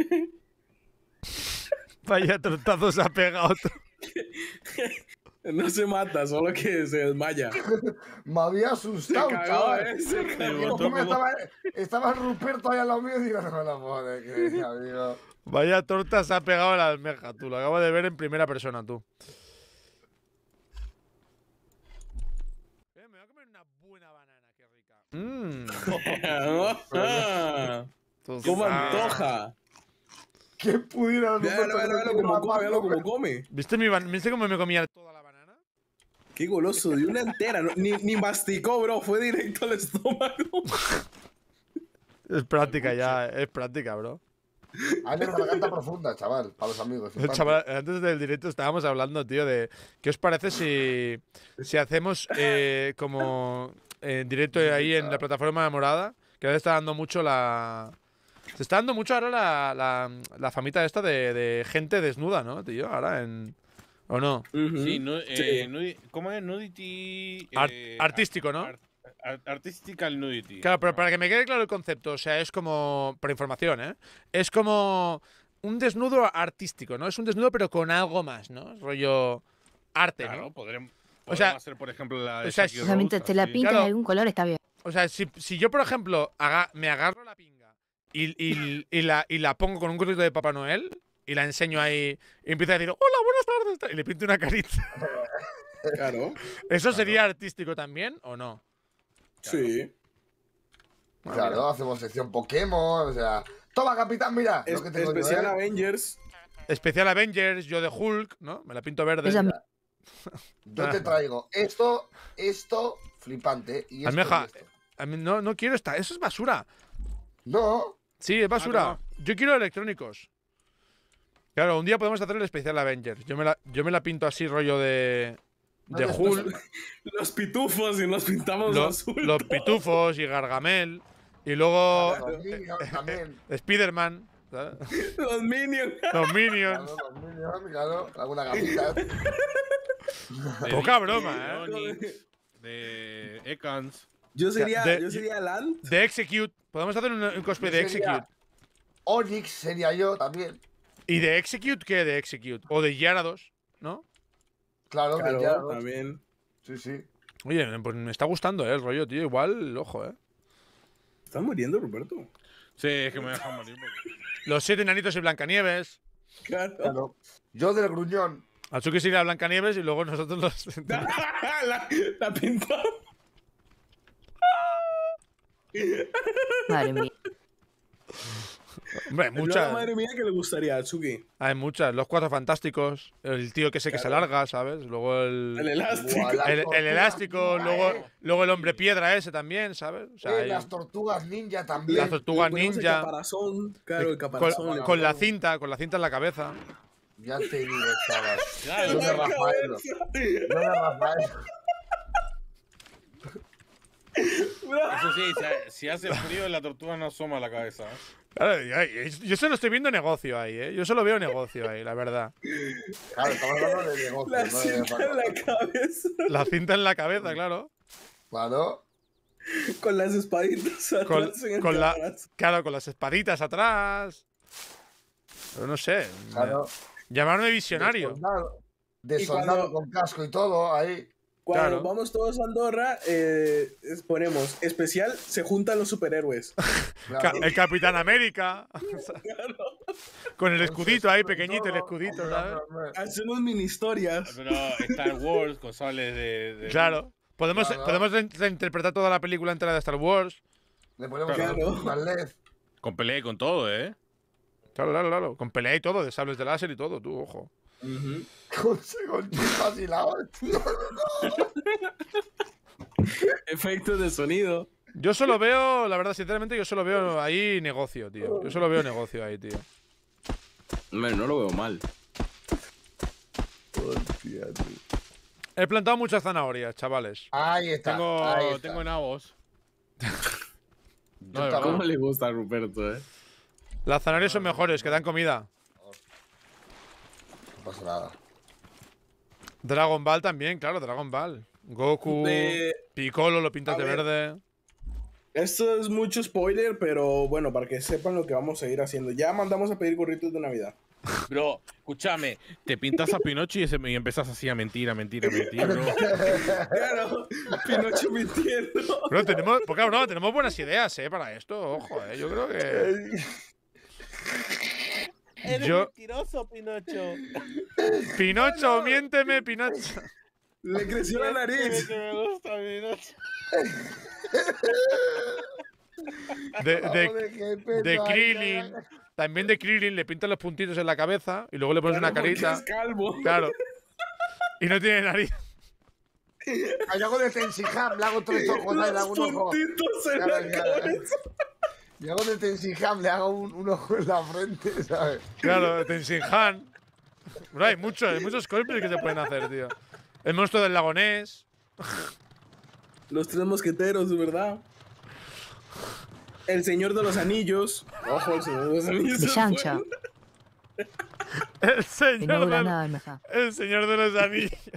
Vaya se ha pegado. No se mata, solo que se desmaya. me había asustado, se eh, estaba, eh? estaba Ruperto ahí al lado mío y digo, no me Vaya torta se ha pegado la almeja, tú. Lo acabo de ver en primera persona, tú. Eh, me voy a comer una buena banana, qué rica. Mmm. ¡Cómo ah. antoja! Qué pudiera. Véalo, véalo, como come, véalo como come. ¿Viste, cómo me comía toda la banana? Qué goloso, de una entera. ni, ni masticó, bro. Fue directo al estómago. es práctica ya, es práctica, bro. Hay una garganta profunda, chaval, para los amigos. Chaval, antes del directo estábamos hablando, tío, de qué os parece si, si hacemos eh, como eh, en directo ahí en la plataforma de morada, que ahora está dando mucho la, se está dando mucho ahora la, la, la famita esta de, gente desnuda, ¿no, tío? Ahora en. ¿O no? Sí, no, eh, ¿cómo es? Nudity. Eh, artístico, ¿no? Art, nudity. Claro, pero para que me quede claro el concepto, o sea, es como. Por información, ¿eh? Es como un desnudo artístico, ¿no? Es un desnudo, pero con algo más, ¿no? Rollo arte, claro, ¿no? Podremos, o sea, hacer, por ejemplo, la. o sea, si, te la algún color, está bien. O sea, si, si yo, por ejemplo, me agarro la pinta y, la, pongo con un gorrito de Papá Noel y la enseño ahí y empieza a decir, hola, buenas tardes, y le pinto una carita. Claro. ¿Eso sería artístico también o no? Sí. claro, hacemos sección Pokémon, o sea, toma capitán, mira. especial ¿eh? Avengers. Especial Avengers, yo de Hulk, ¿no? Me la pinto verde. yo te traigo esto, esto, flipante. Y Almeja, no, no quiero esta, eso es basura. No, Sí, es basura. Ah, yo quiero electrónicos. Claro, un día podemos hacer el especial Avengers. Yo me la, yo me la pinto así, rollo de. De Hulk. Los, pitufos y nos pintamos los, azul. Los pitufos y Gargamel. Y luego. Los eh, Minions eh, también. Eh, Spider-Man. Los Minions. Los Minions. Claro, los Minions, claro. Alguna gamita. Poca broma, ¿eh? De Ekans. Yo sería, de, yo De Execute. Podemos hacer un, cosplay de Execute. Onyx sería yo también. ¿Y de Execute qué? De Execute. O de 2, ¿no? Claro, de Yara también. Sí, sí. Oye, pues me está gustando eh, el rollo, tío. Igual, ojo, ¿eh? ¿Estás muriendo, Roberto? Sí, es que me dejan morir. Los siete enanitos y Blancanieves. Claro. Yo del gruñón. Azuki sería Blancanieves y luego nosotros los. la Madre mía. Hombre, muchas. madre mía que le gustaría a Chucky. Hay muchas. Los cuatro fantásticos. El tío que sé que se alarga, ¿sabes? Luego el. El elástico. el, elástico. luego, eh. luego el hombre piedra ese también, ¿sabes? Eh, hay... Las tortugas ninja también. Las tortugas ninja. El caparazón. Claro, el eh, caparazón. Con, la cinta, con la cinta en la cabeza. Ya te digo, chaval. No me Rafael. No me Rafael. Eso sí, si hace frío, la tortuga no asoma la cabeza. ¿eh? Yo solo estoy viendo negocio ahí, ¿eh? Yo solo veo negocio ahí, la verdad. Claro, estamos hablando de negocio. La cinta en la cabeza. La cinta en la cabeza, claro. Claro. Con las espaditas atrás. Con, la, claro, con las espaditas atrás. Pero no sé. Claro. Llamarme visionario. de soldado con casco y todo, ahí claro. vamos todos a Andorra, eh, ponemos especial, se juntan los superhéroes. El Capitán América. Con el escudito ahí, pequeñito, el escudito, Hacemos mini historias. Ah, pero Star Wars, con de, de, Claro. Podemos, podemos reinterpretar toda la película entera de Star Wars. Le ponemos Con pelea y con todo, ¿eh? Claro, claro, claro. Con pelea y todo, de sables de láser y todo, tú, ojo. Efecto de sonido. Yo solo veo, la verdad, sinceramente, yo solo veo ahí negocio, tío. Yo solo veo negocio ahí, tío. Hombre, no lo veo mal. Hostia, He plantado muchas zanahorias, chavales. Ahí está. Tengo, ahí tengo no, ¿Cómo le gusta a Ruperto, eh? Las zanahorias son mejores, que dan comida. Dragon Ball también, claro, Dragon Ball. Goku, Piccolo lo pintas de verde. Esto es mucho spoiler, pero bueno, para que sepan lo que vamos a ir haciendo. Ya mandamos a pedir gorritos de Navidad. Bro, escúchame, te pintas a Pinocho y, se, empezás así a mentir, a mentir, a mentir, claro, Pinocho mintiendo. Bro, tenemos, porque, tenemos buenas ideas, eh, para esto, ojo, eh, yo creo que... Eres Yo... mentiroso, Pinocho. Pinocho, miénteme, Pinocho. Le creció la nariz. me gusta, Pinocho. De, de, de, Krillin. También de Krillin le pintan los puntitos en la cabeza y luego le pones una carita. Es calvo. Claro. Y no tiene nariz. Yo hago de le hago tres ojos, puntitos en la cabeza. Y hago de Tenzin le hago un, ojo en la frente, ¿sabes? Claro, de Han. hay muchos, hay muchos cosplays que se pueden hacer, tío. El monstruo del lagonés. Los tres mosqueteros, ¿verdad? El señor de los anillos. Ojo, el señor de los anillos. El señor, de, los, el señor de los anillos.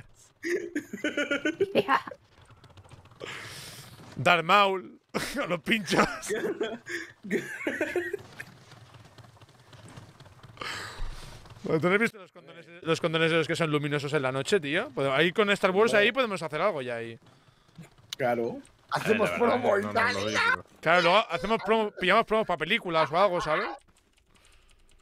Darmaul. Lo los ¿Tú has visto eh. los condones, de los que son luminosos en la noche, tío? Pues ahí con Star Wars ahí podemos hacer algo ya ahí. Claro. Hacemos eh, promo Claro, hacemos promo, pillamos promos para películas o algo, ¿sabes?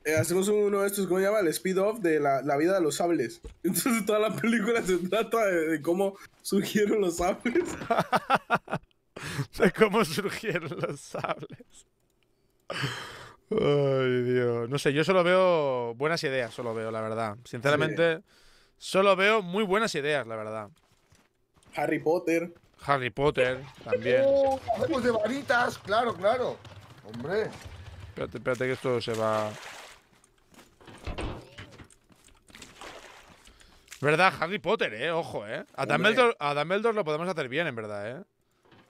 Eh, hacemos uno de estos, ¿cómo se llama? El speed-off de la, vida de los sables. Entonces toda la película se trata de, de cómo surgieron los sables. de cómo surgieron los sables. Ay, Dios. No sé, yo solo veo buenas ideas, solo veo, la verdad. Sinceramente, solo veo muy buenas ideas, la verdad. Harry Potter. Harry Potter, también. Oh, de varitas, claro, claro. Hombre. Espérate, espérate que esto se va. ¿Verdad? Harry Potter, eh, ojo, eh. a Dumbledore, lo podemos hacer bien, en verdad, eh.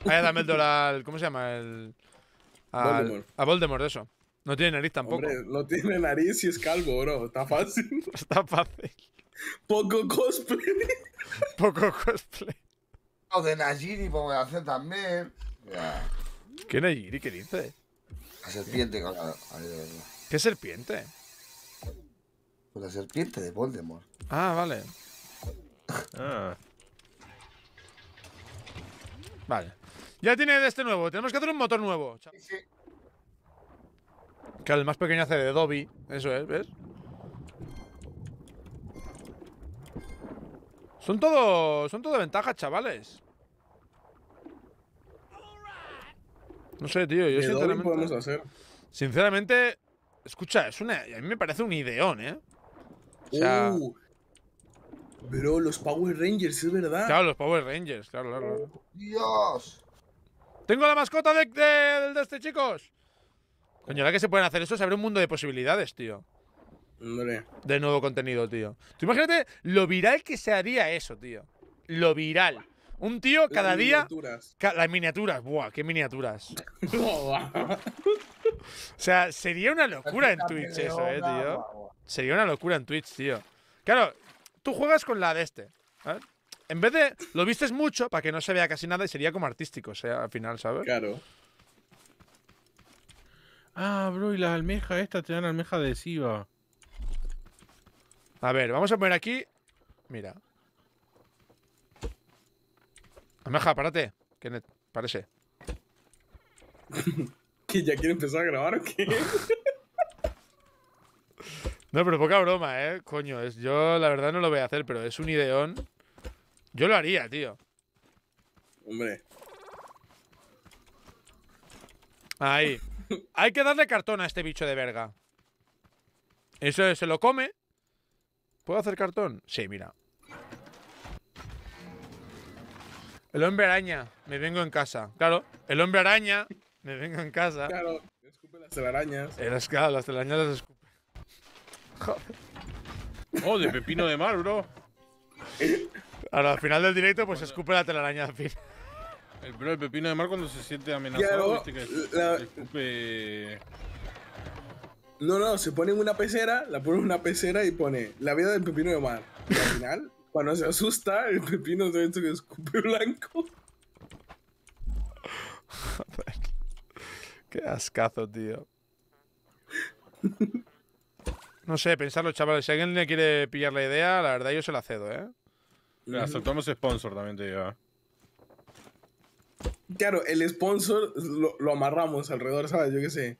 Hay a Dumbledore al. ¿Cómo se llama? El, Voldemort. A Voldemort, eso. No tiene nariz tampoco. Hombre, no tiene nariz y es calvo, bro. Está fácil. Está fácil. Poco cosplay. Poco cosplay. O de Najiri, podemos hacer también. ¿Qué Najiri? ¿Qué dice? La serpiente, ¿Qué serpiente? la serpiente de Voldemort. Ah, vale. Ah. Vale. Ya tiene de este nuevo. Tenemos que hacer un motor nuevo. el más pequeño hace de Dobby. Eso es, ¿ves? Son todo. Son todo ventajas, chavales. No sé, tío. Yo sinceramente. podemos hacer? Sinceramente. Escucha, es una. A mí me parece un ideón, ¿eh? O uh, los Power Rangers, es verdad. Claro, los Power Rangers, claro. claro. Oh, Dios. Tengo la mascota de, de, este, chicos. Coño, la que se pueden hacer eso se abre un mundo de posibilidades, tío. Hombre. De nuevo contenido, tío. Tú imagínate lo viral que se haría eso, tío. Lo viral. Un tío cada día. las miniaturas. Buah, qué miniaturas. o sea, sería una locura en Twitch eso, eh, tío. Sería una locura en Twitch, tío. Claro, tú juegas con la de este en vez de. Lo vistes mucho para que no se vea casi nada y sería como artístico, o sea, al final, ¿sabes? Claro. Ah, bro, y la almeja estas te dan almeja adhesiva. A ver, vamos a poner aquí. Mira. Almeja, párate. Que parece. ¿Que ya quiere empezar a grabar o qué? no, pero poca broma, eh. Coño, es, yo la verdad no lo voy a hacer, pero es un ideón. Yo lo haría, tío. Hombre. Ahí. Hay que darle cartón a este bicho de verga. Eso se lo come. ¿Puedo hacer cartón? Sí, mira. El hombre araña, me vengo en casa. Claro, el hombre araña, me vengo en casa. Claro, escupe las telarañas. Eh, las telarañas las escupe. Joder. Oh, de pepino de mar, bro. al final del directo, pues escupe la telaraña al fin. El, pepino de mar cuando se siente amenazado, No, no, se pone en una pecera, la pone en una pecera y pone la vida del pepino de mar. Y al final, cuando se asusta, el pepino de esto que escupe blanco. Qué ascazo, tío. No sé, pensarlo, chavales. Si alguien le quiere pillar la idea, la verdad yo se la cedo, ¿eh? Aceptamos sponsor también te lleva. Claro, el sponsor lo, amarramos alrededor, ¿sabes? Yo qué sé.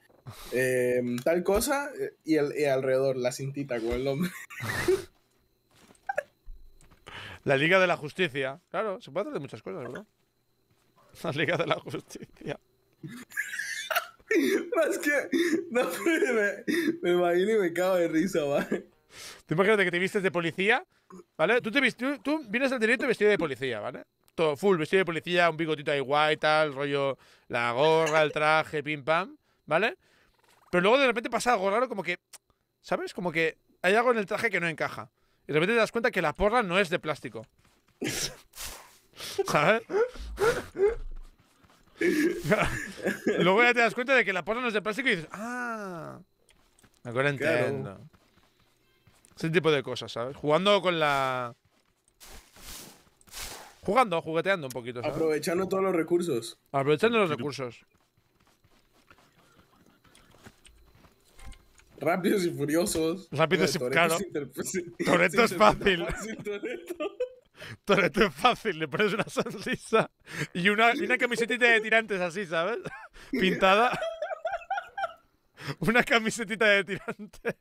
Em, tal cosa eh, y, alrededor la cintita con el nombre. La Liga de la Justicia. Claro, se puede hacer de muchas cosas, ¿verdad? La Liga de la Justicia. más que. No, pues, me, me, imagino y me cago de risa, ¿vale? Tú imagínate que te vistes de policía ¿Vale? Tú, te tú, vienes al directo vestido de policía, ¿vale? Todo full, vestido de policía, un bigotito ahí guay, tal, rollo, la gorra, el traje, pim pam, ¿vale? Pero luego de repente pasa algo raro, como que, ¿sabes? Como que hay algo en el traje que no encaja. Y de repente te das cuenta que la porra no es de plástico. ¿Sabes? Luego ya te das cuenta de que la porra no es de plástico y dices, ah, Me entiendo. Ese tipo de cosas, ¿sabes? Jugando con la. Jugando, jugueteando un poquito. Aprovechando todos los recursos. Aprovechando los recursos. Rápidos y furiosos. Rápidos y furiosos. Toreto es fácil. Toreto es fácil, le pones una sonrisa y una, y una camisetita de tirantes así, ¿sabes? Pintada. Una camisetita de tirantes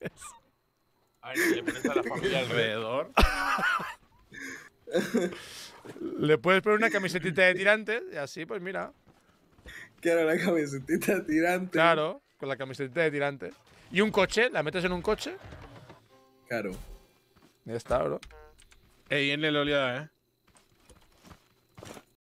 le pones a la familia alrededor. le puedes poner una camisetita de tirantes y así, pues mira. Quiero la camisetita de tirantes. Claro, con la camiseta de tirantes. Y un coche, la metes en un coche. Claro. Ya está, bro. Ey, en el oleada, eh.